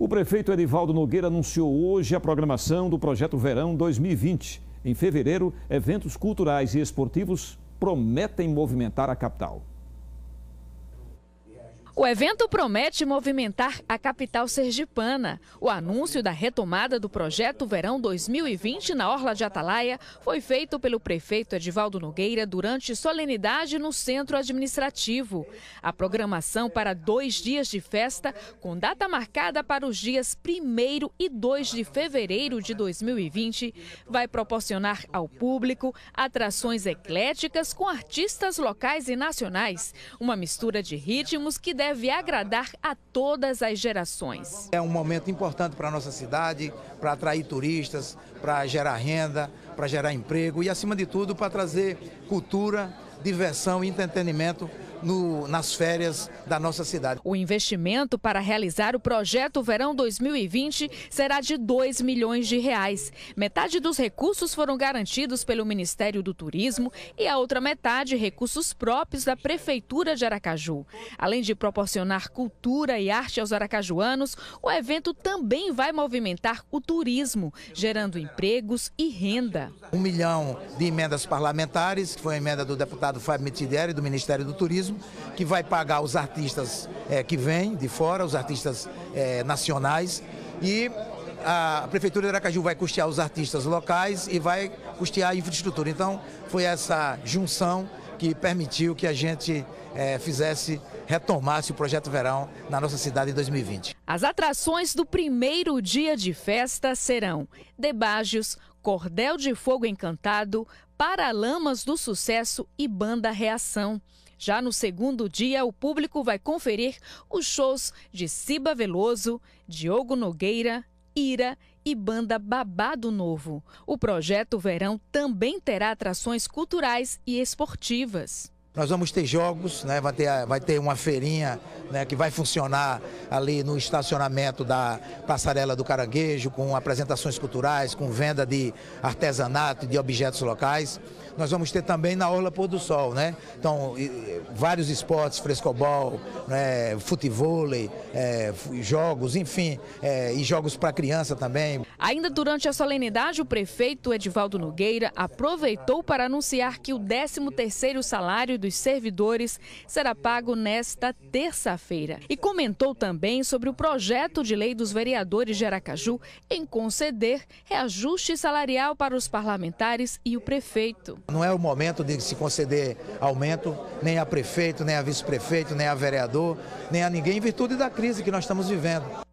O prefeito Erivaldo Nogueira anunciou hoje a programação do projeto Verão 2020. Em fevereiro, eventos culturais e esportivos prometem movimentar a capital. O evento promete movimentar a capital sergipana. O anúncio da retomada do projeto Verão 2020 na Orla de Atalaia foi feito pelo prefeito Edivaldo Nogueira durante solenidade no centro administrativo. A programação para dois dias de festa, com data marcada para os dias 1 e 2 de fevereiro de 2020, vai proporcionar ao público atrações ecléticas com artistas locais e nacionais, uma mistura de ritmos que deve deve agradar a todas as gerações. É um momento importante para a nossa cidade, para atrair turistas, para gerar renda, para gerar emprego e, acima de tudo, para trazer cultura, diversão e entretenimento no, nas férias da nossa cidade. O investimento para realizar o projeto Verão 2020 será de 2 milhões de reais. Metade dos recursos foram garantidos pelo Ministério do Turismo e a outra metade recursos próprios da Prefeitura de Aracaju. Além de proporcionar cultura e arte aos aracajuanos, o evento também vai movimentar o turismo, gerando empregos e renda um milhão de emendas parlamentares, que foi a emenda do deputado Fábio Metidieri, do Ministério do Turismo, que vai pagar os artistas é, que vêm de fora, os artistas é, nacionais, e a Prefeitura de Aracaju vai custear os artistas locais e vai custear a infraestrutura. Então, foi essa junção que permitiu que a gente é, fizesse, retomasse o projeto Verão na nossa cidade em 2020. As atrações do primeiro dia de festa serão Debágios, Cordel de Fogo Encantado, Paralamas do Sucesso e Banda Reação. Já no segundo dia, o público vai conferir os shows de Ciba Veloso, Diogo Nogueira, Ira e Banda Babado Novo. O projeto Verão também terá atrações culturais e esportivas. Nós vamos ter jogos, né? vai, ter, vai ter uma feirinha né? que vai funcionar ali no estacionamento da Passarela do Caranguejo, com apresentações culturais, com venda de artesanato e de objetos locais. Nós vamos ter também na Orla Pôr do Sol, né? Então, vários esportes, frescobol, né? futevôlei, é, jogos, enfim, é, e jogos para criança também. Ainda durante a solenidade, o prefeito Edivaldo Nogueira aproveitou para anunciar que o 13º salário do dos servidores será pago nesta terça-feira. E comentou também sobre o projeto de lei dos vereadores de Aracaju em conceder reajuste salarial para os parlamentares e o prefeito. Não é o momento de se conceder aumento nem a prefeito, nem a vice-prefeito, nem a vereador, nem a ninguém, em virtude da crise que nós estamos vivendo.